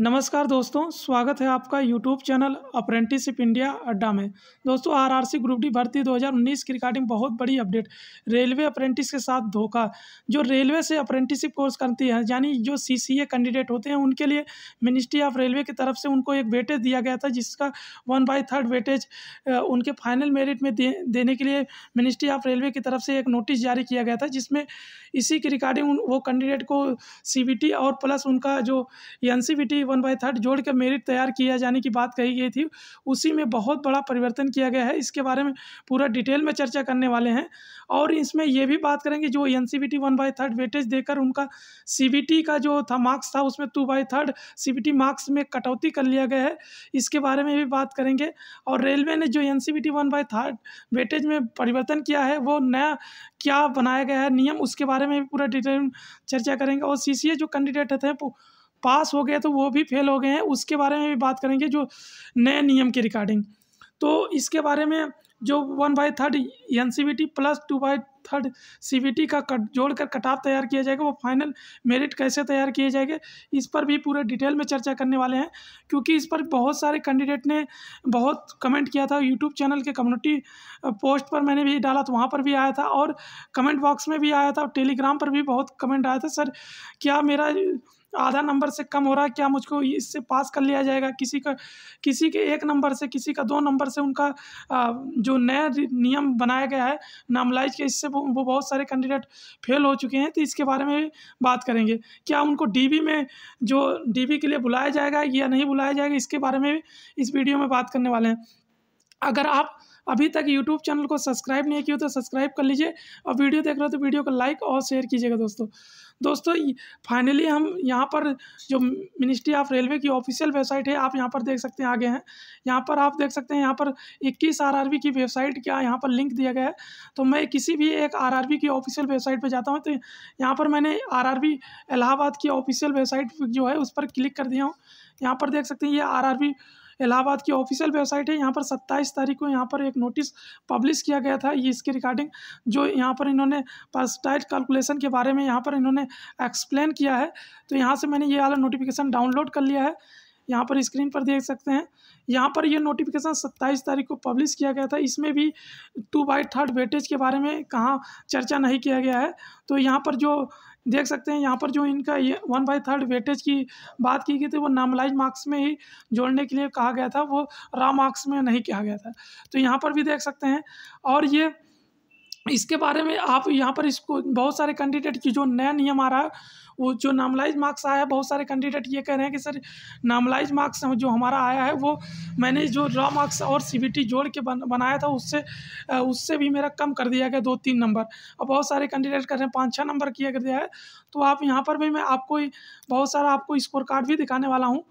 नमस्कार दोस्तों स्वागत है आपका यूट्यूब चैनल अप्रेंटिसिप इंडिया अड्डा में दोस्तों आरआरसी ग्रुप डी भर्ती 2019 की रिकॉर्डिंग बहुत बड़ी अपडेट रेलवे अप्रेंटिस के साथ धोखा जो रेलवे से अप्रेंटिसिप कोर्स करती है यानी जो सीसीए कैंडिडेट होते हैं उनके लिए मिनिस्ट्री ऑफ रेलवे की तरफ से उनको एक वेटेज दिया गया था जिसका वन बाई थर्ड वेटेज उनके फाइनल मेरिट में दे, देने के लिए मिनिस्ट्री ऑफ रेलवे की तरफ से एक नोटिस जारी किया गया था जिसमें इसी की रिकॉर्डिंग वो कैंडिडेट को सी और प्लस उनका जो एन वन बाई थर्ड जोड़ कर मेरिट तैयार किए जाने की बात कही गई थी उसी में बहुत बड़ा परिवर्तन किया गया है इसके बारे में पूरा डिटेल में चर्चा करने वाले हैं और इसमें यह भी बात करेंगे जो N C B T one by third weightage देकर उनका सी बी टी का जो था मार्क्स था उसमें two by third C B T marks में कटौती कर लिया गया है इसके बारे में भी बात करेंगे और रेलवे ने जो N C B T one by third weightage में परिवर्तन किया है वो नया क्या बनाया गया है नियम उसके बारे में भी पूरा डिटेल चर्चा करेंगे और सी सी ए जो कैंडिडेट थे पास हो गए तो वो भी फेल हो गए हैं उसके बारे में भी बात करेंगे जो नए नियम के रिकॉर्डिंग तो इसके बारे में जो one by third N C B T plus two by third C B T का कट जोड़ कर कटाव तैयार किया जाएगा वो फाइनल मेरिट कैसे तैयार किए जाएंगे इस पर भी पूरे डिटेल में चर्चा करने वाले हैं क्योंकि इस पर बहुत सारे कैंडिडेट ने बहुत कमेंट किया था यूट्यूब चैनल के कम्युनिटी पोस्ट पर मैंने भी डाला तो वहाँ पर भी आया था और कमेंट बॉक्स में भी आया था और टेलीग्राम पर भी बहुत कमेंट आया था सर क्या मेरा आधा नंबर से कम हो रहा है क्या मुझको इससे पास कर लिया जाएगा किसी का किसी के एक नंबर से किसी का दो नंबर से उनका जो नया नियम बनाया गया है नामलाइज के इससे वो, बहुत सारे कैंडिडेट फेल हो चुके हैं तो इसके बारे में बात करेंगे क्या उनको डीबी में जो डीबी के लिए बुलाया जाएगा या नहीं बुलाया जाएगा इसके बारे में इस वीडियो में बात करने वाले हैं अगर आप अभी तक यूट्यूब चैनल को सब्सक्राइब नहीं किया तो सब्सक्राइब कर लीजिए और वीडियो देख रहे हो तो वीडियो को लाइक और शेयर कीजिएगा दोस्तों दोस्तों फाइनली हम यहाँ पर जो मिनिस्ट्री ऑफ रेलवे की ऑफिशियल वेबसाइट है आप यहाँ पर देख सकते हैं आगे हैं यहाँ पर आप देख सकते हैं यहाँ पर इक्कीस आर की वेबसाइट क्या यहाँ पर लिंक दिया गया है तो मैं किसी भी एक आर की ऑफिशियल वेबसाइट पर जाता हूँ तो यहाँ पर मैंने आर इलाहाबाद की ऑफिशियल वेबसाइट जो है उस पर क्लिक कर दिया हूँ यहाँ पर देख सकते हैं ये आर इलाहाबाद की ऑफिशियल वेबसाइट है यहाँ पर सत्ताईस तारीख को यहाँ पर एक नोटिस पब्लिश किया गया था ये इसके रिगार्डिंग जो यहाँ पर इन्होंने पर्सटाइट कैलकुलेशन के बारे में यहाँ पर इन्होंने एक्सप्लेन किया है तो यहाँ से मैंने ये वाला नोटिफिकेशन डाउनलोड कर लिया है यहाँ पर स्क्रीन पर देख सकते हैं यहाँ पर यह नोटिफिकेशन 27 तारीख को पब्लिश किया गया था इसमें भी टू बाई थर्ड वेटेज के बारे में कहाँ चर्चा नहीं किया गया है तो यहाँ पर जो देख सकते हैं यहाँ पर जो इनका ये वन बाई थर्ड वेटेज की बात की गई थी वो नॉर्मलाइज मार्क्स में ही जोड़ने के लिए कहा गया था वो रा मार्क्स में नहीं कहा गया था तो यहाँ पर भी देख सकते हैं और ये इसके बारे में आप यहाँ पर इसको बहुत सारे कैंडिडेट की जो नया नियम आ रहा है वो जो नामलाइज मार्क्स आया है बहुत सारे कैंडिडेट ये कह रहे हैं कि सर नामलाइज मार्क्स जो हमारा आया है वो मैंने जो रॉ मार्क्स और सी जोड़ के बन, बनाया था उससे उससे भी मेरा कम कर दिया गया दो तीन नंबर और बहुत सारे कैंडिडेट कर रहे हैं पाँच छः नंबर किया कर दिया है तो आप यहाँ पर भी मैं आपको बहुत सारा आपको स्कोर कार्ड भी दिखाने वाला हूँ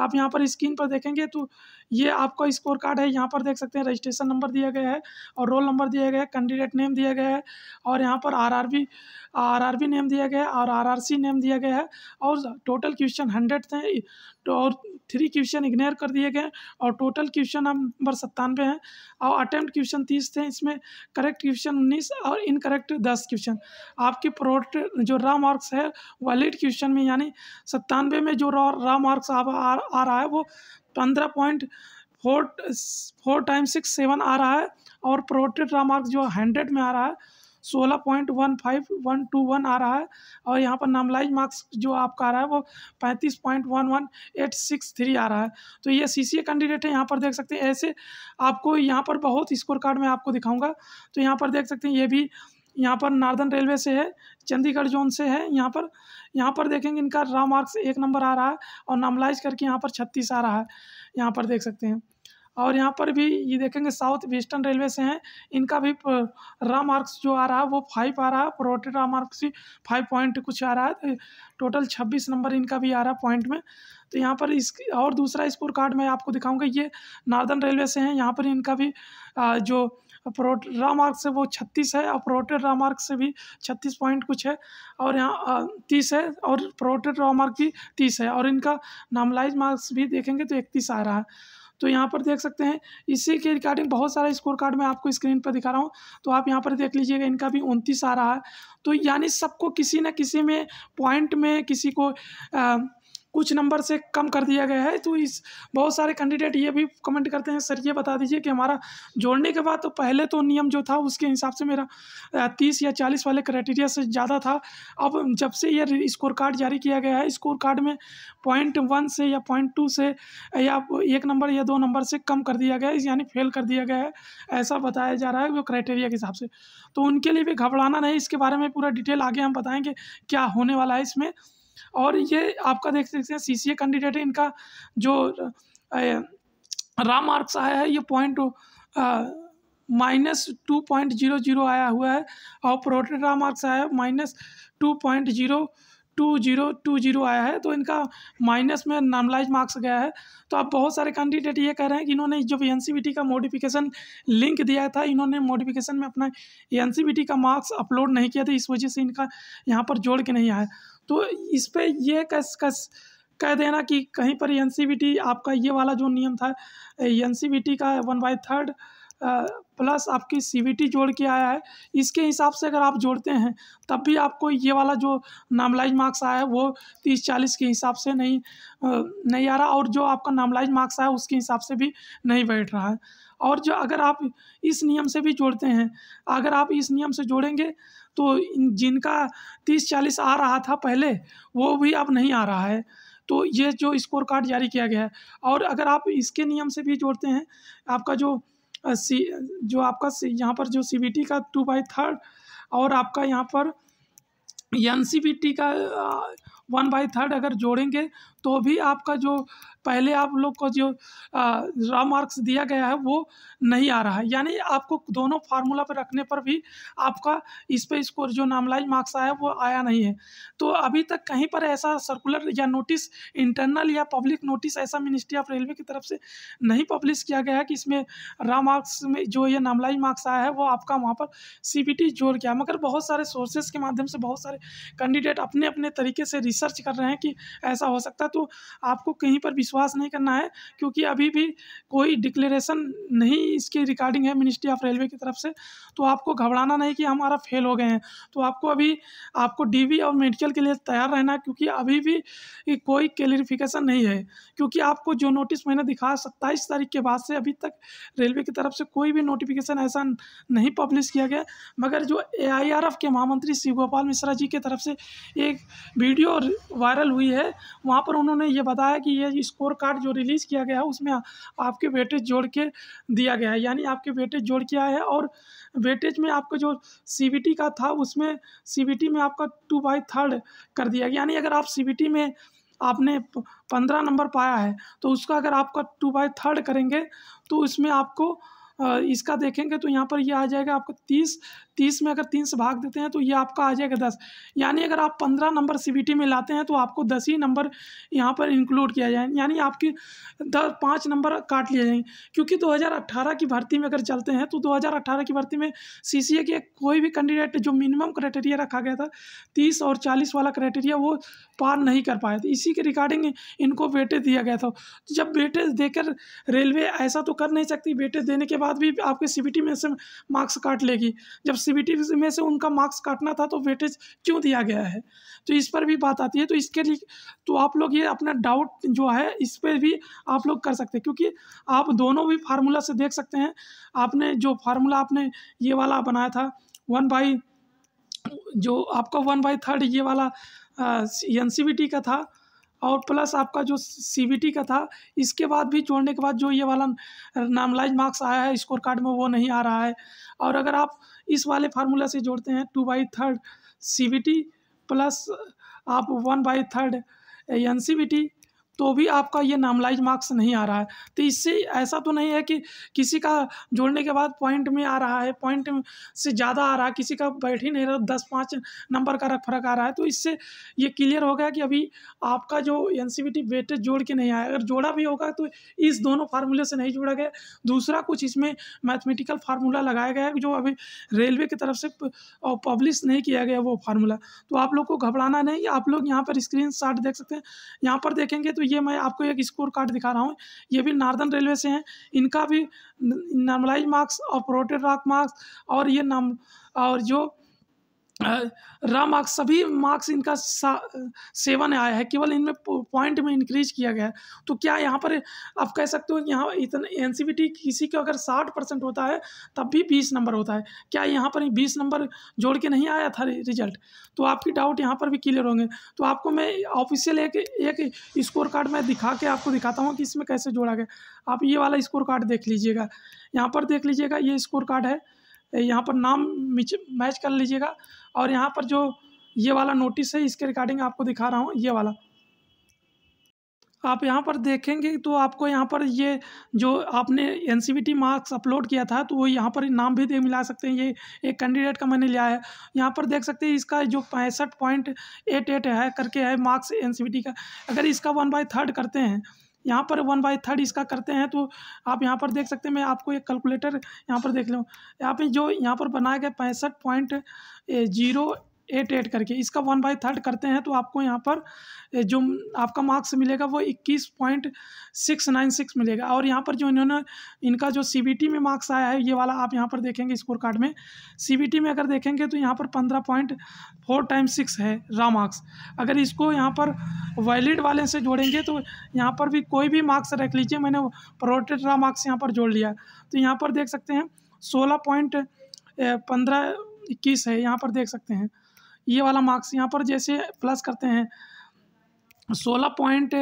आप यहाँ पर स्क्रीन पर देखेंगे तो ये आपका स्कोर कार्ड है यहाँ पर देख सकते हैं रजिस्ट्रेशन नंबर दिया गया है और रोल नंबर दिया गया है कैंडिडेट नेम दिया गया है और यहाँ पर R R B R R B name दिया गया है और आर आर सी नेम दिया गया है और टोटल क्वेश्चन हंड्रेड थे और थ्री क्वेश्चन इग्नोर कर दिए गए और टोटल क्वेश्चन नंबर सत्तानवे हैं और अटैम्प्ट क्वेश्चन तीस थे इसमें करेक्ट क्वेश्चन उन्नीस और इनकरेक्ट दस क्वेश्चन आपके प्रोट जो रॉ मार्क्स है वैलिड क्वेश्चन में यानी सत्तानवे में जो रॉ मार्क्स आ, आ, आ रहा है वो पंद्रह point four four time six seven आ रहा है और प्रोटेड रॉ मार्क्स जो हंड्रेड में आ रहा है सोलह point one five one two one आ रहा है और यहाँ पर नामलाइज मार्क्स जो आपका आ रहा है वो पैंतीस point one one eight six three आ रहा है तो ये सी सी ए कैंडिडेट है यहाँ पर देख सकते हैं ऐसे आपको यहाँ पर बहुत स्कोर कार्ड में आपको दिखाऊँगा तो यहाँ पर देख सकते हैं ये भी यहाँ पर नार्दर्न रेलवे से है चंडीगढ़ जोन से है यहाँ पर यहाँ पर देखेंगे इनका रा मार्क्स एक नंबर आ रहा है और नामलाइज करके यहाँ पर छत्तीस आ रहा है यहाँ पर देख सकते हैं और यहाँ पर भी ये देखेंगे साउथ वेस्टर्न रेलवे से हैं इनका भी रा मार्क्स जो आ रहा है वो फाइव आ रहा है प्रोटेड रा मार्क्स भी फाइव पॉइंट कुछ आ रहा है तो टोटल छब्बीस नंबर इनका भी आ रहा है पॉइंट में तो यहाँ पर इस और दूसरा स्कोर कार्ड मैं आपको दिखाऊंगा ये नार्दर्न रेलवे से हैं यहाँ पर इनका भी आ, जो प्रोट रा मार्क्स से वो छत्तीस है और प्रोटेड रा मार्क्स से भी छत्तीस पॉइंट कुछ है और यहाँ तीस है और प्रोटेड रा मार्क भी तीस है और इनका नॉमलाइज मार्क्स भी देखेंगे तो इकतीस आ रहा है तो यहाँ पर देख सकते हैं इसी के रिकॉर्डिंग बहुत सारा स्कोर कार्ड मैं आपको स्क्रीन पर दिखा रहा हूँ तो आप यहाँ पर देख लीजिएगा इनका भी उनतीस आ रहा है तो यानी सबको किसी न किसी में पॉइंट में किसी को आ, कुछ नंबर से कम कर दिया गया है तो इस बहुत सारे कैंडिडेट ये भी कमेंट करते हैं सर ये बता दीजिए कि हमारा जोड़ने के बाद तो पहले तो नियम जो था उसके हिसाब से मेरा तीस या चालीस वाले क्राइटेरिया से ज़्यादा था अब जब से ये स्कोर कार्ड जारी किया गया है स्कोर कार्ड में पॉइंट वन से या पॉइंट टू से या एक नंबर या दो नंबर से कम कर दिया गया है यानी फेल कर दिया गया है ऐसा बताया जा रहा है वो क्राइटेरिया के हिसाब से तो उनके लिए भी घबराना नहीं इसके बारे में पूरा डिटेल आगे हम बताएँगे क्या होने वाला है इसमें और ये आपका देख सकते हैं सी सी ए कैंडिडेट है इनका जो राम मार्क्स आया है ये point minus two point zero zero आया हुआ है और प्रोटेड राम मार्क्स आया है minus two point zero two zero two zero आया है तो इनका माइनस में नॉर्मलाइज मार्क्स गया है तो आप बहुत सारे कैंडिडेट ये कह रहे हैं कि इन्होंने जो एन का मॉडिफिकेशन लिंक दिया था इन्होंने मॉडिफिकेशन में अपना एन का मार्क्स अपलोड नहीं किया था इस वजह से इनका यहाँ पर जोड़ के नहीं आया तो इस पर यह कस कस कह देना कि कहीं पर एन आपका ये वाला जो नियम था एन का वन बाई थर्ड प्लस आपकी सी जोड़ के आया है इसके हिसाब से अगर आप जोड़ते हैं तब भी आपको ये वाला जो नामलाइज मार्क्स आया है वो तीस चालीस के हिसाब से नहीं नहीं आ रहा और जो आपका नामलाइज मार्क्स आया उसके हिसाब से भी नहीं बैठ रहा है और जो अगर आप इस नियम से भी जोड़ते हैं अगर आप इस नियम से जोड़ेंगे तो जिनका तीस चालीस आ रहा था पहले वो भी अब नहीं आ रहा है तो ये जो स्कोर कार्ड जारी किया गया है और अगर आप इसके नियम से भी जोड़ते हैं आपका जो सी जो आपका यहाँ पर जो सी का टू बाई थर्ड और आपका यहाँ पर एन का वन बाई थर्ड अगर जोड़ेंगे तो भी आपका जो पहले आप लोग को जो रॉ मार्क्स दिया गया है वो नहीं आ रहा है यानी आपको दोनों फार्मूला पर रखने पर भी आपका इस पर स्कोर जो नामलाइज मार्क्स आया वो आया नहीं है तो अभी तक कहीं पर ऐसा सर्कुलर या नोटिस इंटरनल या पब्लिक नोटिस ऐसा मिनिस्ट्री ऑफ रेलवे की तरफ से नहीं पब्लिश किया गया है कि इसमें रॉ मार्क्स में जो ये नामलाइज मार्क्स आया है वो आपका वहाँ पर सी जोड़ गया मगर बहुत सारे सोर्सेज के माध्यम से बहुत सारे कैंडिडेट अपने अपने तरीके से रिसर्च कर रहे हैं कि ऐसा हो सकता है तो आपको कहीं पर भी विश्वास नहीं करना है क्योंकि अभी भी कोई डिक्लेरेशन नहीं इसके रिकॉर्डिंग है मिनिस्ट्री ऑफ रेलवे की तरफ से तो आपको घबराना नहीं कि हमारा फेल हो गए हैं तो आपको अभी आपको डी और मेडिकल के लिए तैयार रहना क्योंकि अभी भी कोई क्लेरिफिकेशन नहीं है क्योंकि आपको जो नोटिस मैंने दिखा सत्ताईस तारीख के बाद से अभी तक रेलवे की तरफ से कोई भी नोटिफिकेशन ऐसा नहीं पब्लिश किया गया मगर जो ए के महामंत्री शिव गोपाल मिश्रा जी की तरफ से एक वीडियो वायरल हुई है वहाँ पर उन्होंने ये बताया कि ये इसको स्कोर कार्ड जो रिलीज़ किया गया है उसमें आपके वेटेज जोड़ के दिया गया है यानी आपके वेटेज जोड़ के आया है और वेटेज में आपका जो सी का था उसमें सी में आपका टू बाई थर्ड कर दिया गया यानी अगर आप सी में आपने पंद्रह नंबर पाया है तो उसका अगर आपका टू बाई थर्ड करेंगे तो उसमें आपको इसका देखेंगे तो यहाँ पर यह आ जाएगा आपका तीस तीस में अगर तीन से भाग देते हैं तो ये आपका आ जाएगा दस यानी अगर आप पंद्रह नंबर सी में लाते हैं तो आपको दस ही नंबर यहाँ पर इंक्लूड किया जाए यानी आपकी दस पाँच नंबर काट लिए जाएंगे क्योंकि 2018 की भर्ती में अगर चलते हैं तो 2018 की भर्ती में सी सी ए के कोई भी कैंडिडेट जो मिनिमम क्राइटेरिया रखा गया था तीस और चालीस वाला क्राइटेरिया वो पार नहीं कर पाए थे इसी के रिगार्डिंग इनको वेटेज दिया गया था तो जब वेटेज देकर रेलवे ऐसा तो कर नहीं सकती वेटेज देने के बाद भी आपके सी में से मार्क्स काट लेगी जब सी में से उनका मार्क्स काटना था तो वेटेज क्यों दिया गया है तो इस पर भी बात आती है तो इसके लिए तो आप लोग ये अपना डाउट जो है इस पर भी आप लोग कर सकते हैं क्योंकि आप दोनों भी फार्मूला से देख सकते हैं आपने जो फार्मूला आपने ये वाला बनाया था वन बाई जो आपका वन बाई थर्ड ये वाला एन का था और प्लस आपका जो सी का था इसके बाद भी जोड़ने के बाद जो ये वाला नामलाइज मार्क्स आया है स्कोर कार्ड में वो नहीं आ रहा है और अगर आप इस वाले फार्मूला से जोड़ते हैं two by third C plus आप one by third N C तो भी आपका ये नामलाइज मार्क्स नहीं आ रहा है तो इससे ऐसा तो नहीं है कि किसी का जोड़ने के बाद पॉइंट में आ रहा है पॉइंट से ज़्यादा आ रहा है किसी का बैठ ही नहीं रहा दस पाँच नंबर का रख फर्क आ रहा है तो इससे ये क्लियर हो गया कि अभी आपका जो एन सी वेटेज जोड़ के नहीं आया अगर जोड़ा भी होगा तो इस दोनों फार्मूले से नहीं जोड़ा गया दूसरा कुछ इसमें मैथमेटिकल फार्मूला लगाया गया है जो अभी रेलवे की तरफ से पब्लिश नहीं किया गया वो फार्मूला तो आप लोग को घबराना नहीं आप लोग यहाँ पर स्क्रीन देख सकते हैं यहाँ पर देखेंगे तो तो ये मैं आपको एक स्कोर कार्ड दिखा रहा हूँ ये भी नार्दर्न रेलवे से हैं इनका भी नॉर्मलाइज मार्क्स और प्रोटेड रॉक मार्क्स और ये नाम और जो रा मार्क्स सभी मार्क्स इनका सेवन आया है केवल इनमें पॉइंट में इंक्रीज किया गया है तो क्या यहाँ पर आप कह सकते हो कि यहाँ इतना एन किसी का अगर साठ परसेंट होता है तब भी बीस नंबर होता है क्या यहाँ पर बीस नंबर जोड़ के नहीं आया था रिजल्ट तो आपकी डाउट यहाँ पर भी क्लियर होंगे तो आपको मैं ऑफिशियल एक एक स्कोर कार्ड मैं दिखा के आपको दिखाता हूँ कि इसमें कैसे जोड़ा गया आप ये वाला स्कोर कार्ड देख लीजिएगा यहाँ पर देख लीजिएगा ये स्कोर कार्ड है यहाँ पर नाम मैच कर लीजिएगा और यहाँ पर जो ये वाला नोटिस है इसके रिगार्डिंग आपको दिखा रहा हूँ ये वाला आप यहाँ पर देखेंगे तो आपको यहाँ पर ये जो आपने एन मार्क्स अपलोड किया था तो वो यहाँ पर नाम भी मिला सकते हैं ये एक कैंडिडेट का मैंने लिया है यहाँ पर देख सकते हैं इसका जो पैंसठ पॉइंट एट एट है करके है मार्क्स एन का अगर इसका वन बाई थर्ड करते हैं यहाँ पर वन बाई थर्ड इसका करते हैं तो आप यहाँ पर देख सकते हैं मैं आपको एक कैलकुलेटर यहाँ पर देख लूँ यहाँ पे जो यहाँ पर बनाया गया पैंसठ पॉइंट जीरो एट एट करके इसका वन बाई थर्ड करते हैं तो आपको यहाँ पर जो आपका मार्क्स मिलेगा वो इक्कीस पॉइंट सिक्स नाइन सिक्स मिलेगा और यहाँ पर जो इन्होंने इनका जो सी बी टी में मार्क्स आया है ये वाला आप यहाँ पर देखेंगे स्कोर कार्ड में सी बी टी में अगर देखेंगे तो यहाँ पर पंद्रह पॉइंट फोर टाइम सिक्स है रॉ मार्क्स अगर इसको यहाँ पर वैलिड वाले से जोड़ेंगे तो यहाँ पर भी कोई भी मार्क्स रख लीजिए मैंने प्रोटेड रॉ मार्क्स यहाँ पर जोड़ लिया तो यहाँ पर देख सकते हैं सोलह पॉइंट पंद्रह इक्कीस है यहाँ पर देख सकते हैं ये वाला मार्क्स यहाँ पर जैसे प्लस करते हैं सोलह पॉइंट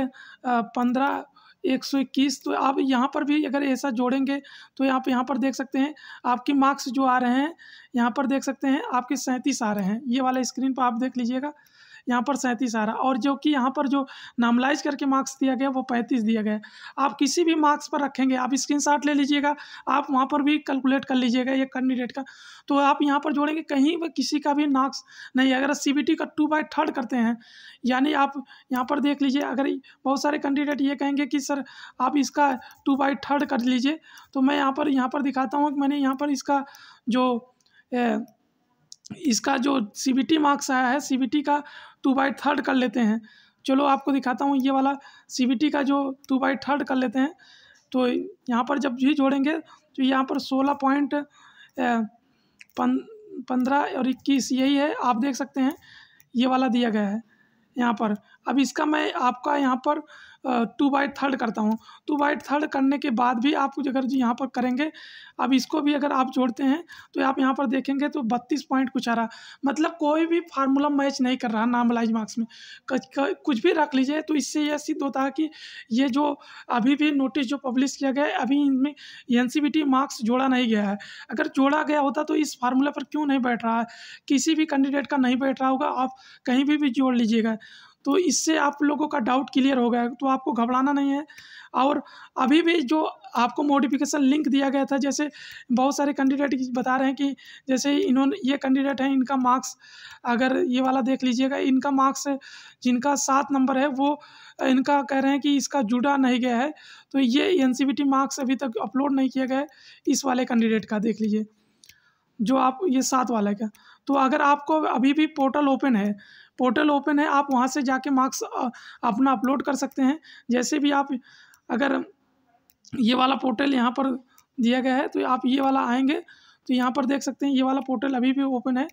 पंद्रह एक सौ इक्कीस तो आप यहाँ पर भी अगर ऐसा जोड़ेंगे तो आप यहाँ पर देख सकते हैं आपके मार्क्स जो आ रहे हैं यहाँ पर देख सकते हैं आपके सैंतीस आ रहे हैं ये वाला स्क्रीन पर आप देख लीजिएगा यहाँ पर सैंतीस आ रहा और जो कि यहाँ पर जो नॉमलाइज करके मार्क्स दिया गया वो पैंतीस दिया गया आप किसी भी मार्क्स पर रखेंगे आप स्क्रीन ले लीजिएगा आप वहाँ पर भी कैलकुलेट कर लीजिएगा ये कैंडिडेट का तो आप यहाँ पर जोड़ेंगे कहीं भी किसी का भी मार्क्स नहीं अगर सी का टू बाई थर्ड करते हैं यानी आप यहाँ पर देख लीजिए अगर बहुत सारे कैंडिडेट ये कहेंगे कि सर आप इसका टू बाई थर्ड कर लीजिए तो मैं यहाँ पर यहाँ पर दिखाता हूँ कि मैंने यहाँ पर इसका जो ए, इसका जो सी बी टी मार्क्स आया है सी बी टी का टू बाई थर्ड कर लेते हैं चलो आपको दिखाता हूँ ये वाला सी का जो टू बाई थर्ड कर लेते हैं तो यहाँ पर जब ही जोड़ेंगे तो यहाँ पर सोलह पॉइंट पंद्रह और इक्कीस यही है आप देख सकते हैं ये वाला दिया गया है यहाँ पर अब इसका मैं आपका यहाँ पर टू बाई थर्ड करता हूँ टू बाई थर्ड करने के बाद भी आप कुछ अगर जी यहाँ पर करेंगे अब इसको भी अगर आप जोड़ते हैं तो आप यहाँ पर देखेंगे तो बत्तीस पॉइंट कुछ आ रहा मतलब कोई भी फार्मूला मैच नहीं कर रहा नॉर्मलाइज मार्क्स में कुछ भी रख लीजिए तो इससे यह सिद्ध होता है कि ये जो अभी भी नोटिस जो पब्लिश किया गया है अभी इनमें एन मार्क्स जोड़ा नहीं गया है अगर जोड़ा गया होता तो इस फार्मूला पर क्यों नहीं बैठ रहा है किसी भी कैंडिडेट का नहीं बैठ रहा होगा आप कहीं भी भी जोड़ लीजिएगा तो इससे आप लोगों का डाउट क्लियर हो गया तो आपको घबराना नहीं है और अभी भी जो आपको मोडिफिकेशन लिंक दिया गया था जैसे बहुत सारे कैंडिडेट बता रहे हैं कि जैसे इन्होंने ये कैंडिडेट हैं इनका मार्क्स अगर ये वाला देख लीजिएगा इनका मार्क्स जिनका सात नंबर है वो इनका कह रहे हैं कि इसका जुड़ा नहीं गया है तो ये एन मार्क्स अभी तक अपलोड नहीं किया गया है इस वाले कैंडिडेट का देख लीजिए जो आप ये सात वाला का तो अगर आपको अभी भी पोर्टल ओपन है पोर्टल ओपन है आप वहाँ से जाके मार्क्स अपना अपलोड कर सकते हैं जैसे भी आप अगर ये वाला पोर्टल यहाँ पर दिया गया है तो आप ये वाला आएंगे तो यहाँ पर देख सकते हैं ये वाला पोर्टल अभी भी ओपन है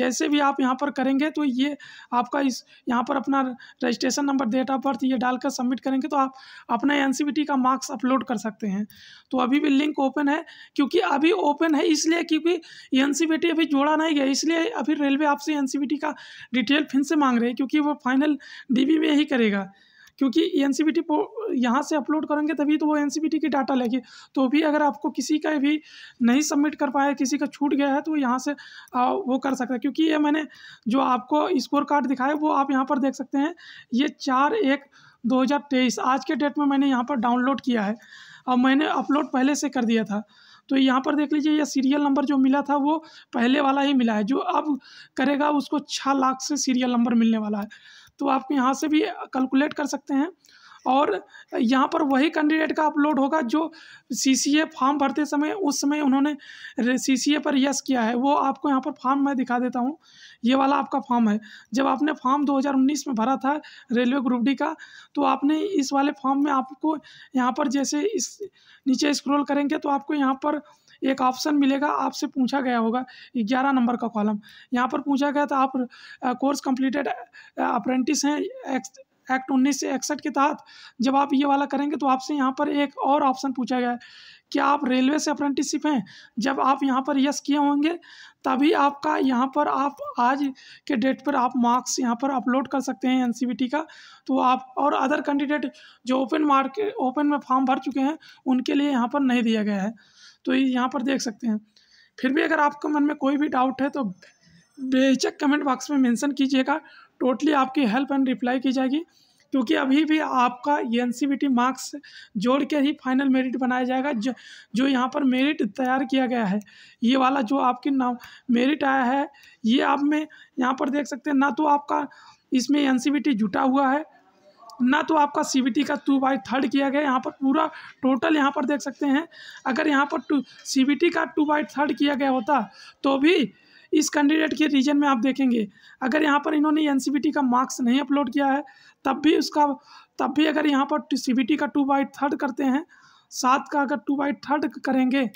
जैसे भी आप यहाँ पर करेंगे तो ये आपका इस यहाँ पर अपना registration number date of birth ये डालकर सबमिट करेंगे तो आप अपना एन का मार्क्स अपलोड कर सकते हैं तो अभी भी लिंक ओपन है क्योंकि अभी ओपन है इसलिए क्योंकि एन अभी जोड़ा नहीं गया इसलिए अभी रेलवे आपसे एन का डिटेल फिर से मांग रहे हैं क्योंकि वो फाइनल डी में ही करेगा क्योंकि ई एन यहाँ से अपलोड करेंगे तभी तो वो एन सी बी टी की डाटा लेगी तो भी अगर आपको किसी का भी नहीं सबमिट कर पाया किसी का छूट गया है तो यहाँ से आ, वो कर सकता है क्योंकि ये मैंने जो आपको स्कोर कार्ड दिखाया वो आप यहाँ पर देख सकते हैं ये चार एक तेईस आज के डेट में मैंने यहाँ पर डाउनलोड किया है और मैंने अपलोड पहले से कर दिया था तो यहाँ पर देख लीजिए यह सीरियल नंबर जो मिला था वो पहले वाला ही मिला है जो अब करेगा उसको छः लाख से सीरियल नंबर मिलने वाला है तो आप यहाँ से भी कैलकुलेट कर सकते हैं और यहाँ पर वही कैंडिडेट का अपलोड होगा जो सी सी ए फॉर्म भरते समय उस समय उन्होंने सी सी ए पर यस किया है वो आपको यहाँ पर फॉर्म मैं दिखा देता हूँ ये वाला आपका फॉर्म है जब आपने फॉर्म 2019 में भरा था रेलवे ग्रुप डी का तो आपने इस वाले फॉर्म में आपको यहाँ पर जैसे इस नीचे स्क्रॉल करेंगे तो आपको यहाँ पर एक ऑप्शन मिलेगा आपसे पूछा गया होगा ग्यारह नंबर का कॉलम यहाँ पर पूछा गया था आप कोर्स कंप्लीटेड अप्रेंटिस हैं एक्ट उन्नीस से इकसठ के तहत जब आप ये वाला करेंगे तो आपसे यहाँ पर एक और ऑप्शन पूछा गया है कि आप रेलवे से अप्रेंटिसशिप हैं जब आप यहाँ पर यस किए होंगे तभी आपका यहाँ पर आप आज के डेट पर आप मार्क्स यहाँ पर अपलोड कर सकते हैं एन का तो आप और अदर कैंडिडेट जो ओपन मार्केट ओपन में फॉर्म भर चुके हैं उनके लिए यहाँ पर नहीं दिया गया है तो ये यहाँ पर देख सकते हैं फिर भी अगर आपके मन में कोई भी डाउट है तो बेचक कमेंट बॉक्स में मेंशन कीजिएगा टोटली आपकी हेल्प एंड रिप्लाई की जाएगी क्योंकि अभी भी आपका एन e मार्क्स जोड़ के ही फाइनल मेरिट बनाया जाएगा जो जो यहाँ पर मेरिट तैयार किया गया है ये वाला जो आपके नाम मेरिट आया है ये आप में यहाँ पर देख सकते हैं ना तो आपका इसमें एन e जुटा हुआ है ना तो आपका सी का टू बाई थर्ड किया गया यहाँ पर पूरा टोटल यहाँ पर देख सकते हैं अगर यहाँ पर टू सी का टू बाई थर्ड किया गया होता तो भी इस कैंडिडेट के रीजन में आप देखेंगे अगर यहाँ पर इन्होंने एन का मार्क्स नहीं अपलोड किया है तब भी उसका तब भी अगर यहाँ पर सी का टू बाई थर्ड करते हैं सात का अगर टू बाई थर्ड करेंगे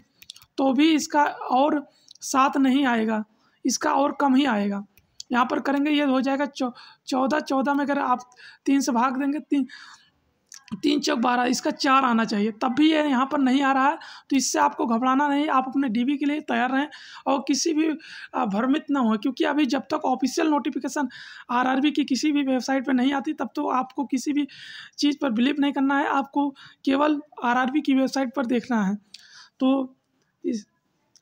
तो भी इसका और सात नहीं आएगा इसका और कम ही आएगा यहाँ पर करेंगे ये हो जाएगा चौ चौदह चौदह में अगर आप तीन से भाग देंगे तीन तीन चौक बारह इसका चार आना चाहिए तब भी ये यहाँ पर नहीं आ रहा है तो इससे आपको घबराना नहीं आप अपने डीबी के लिए तैयार रहें और किसी भी भ्रमित ना हो क्योंकि अभी जब तक ऑफिशियल नोटिफिकेशन आरआरबी की किसी भी वेबसाइट पर नहीं आती तब तो आपको किसी भी चीज़ पर बिलीव नहीं करना है आपको केवल आर की वेबसाइट पर देखना है तो इस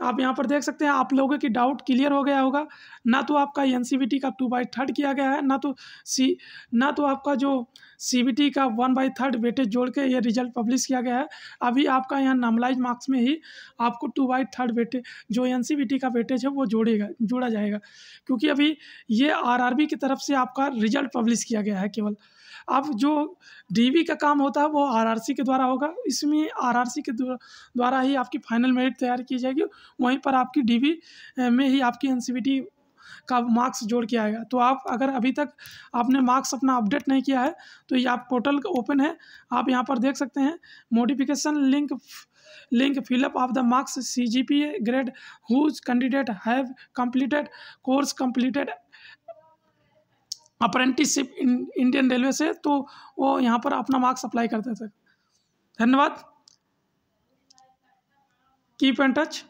आप यहाँ पर देख सकते हैं आप लोगों की डाउट क्लियर हो गया होगा ना तो आपका एन का टू बाई थर्ड किया गया है ना तो सी ना तो आपका जो सी का वन बाई थर्ड वेटेज जोड़ के ये रिजल्ट पब्लिश किया गया है अभी आपका यहाँ नॉर्मलाइज मार्क्स में ही आपको टू बाई थर्ड वेटेज जो एन का वेटेज है वो जोड़ेगा जोड़ा जाएगा क्योंकि अभी ये आर की तरफ से आपका रिजल्ट पब्लिश किया गया है केवल अब जो डीवी का काम होता है वो आरआरसी के द्वारा होगा इसमें आरआरसी के द्वारा ही आपकी फाइनल मेरिट तैयार की जाएगी वहीं पर आपकी डीवी में ही आपकी एन का मार्क्स जोड़ के आएगा तो आप अगर अभी तक आपने मार्क्स अपना अपडेट नहीं किया है तो ये आप पोर्टल ओपन है आप यहाँ पर देख सकते हैं modification link link fill up of the marks C G P A grade whose candidate have completed course completed apprenticeship Indian railway से तो वो यहाँ पर अपना मार्क्स अप्लाई करते थे धन्यवाद कीप एंड टच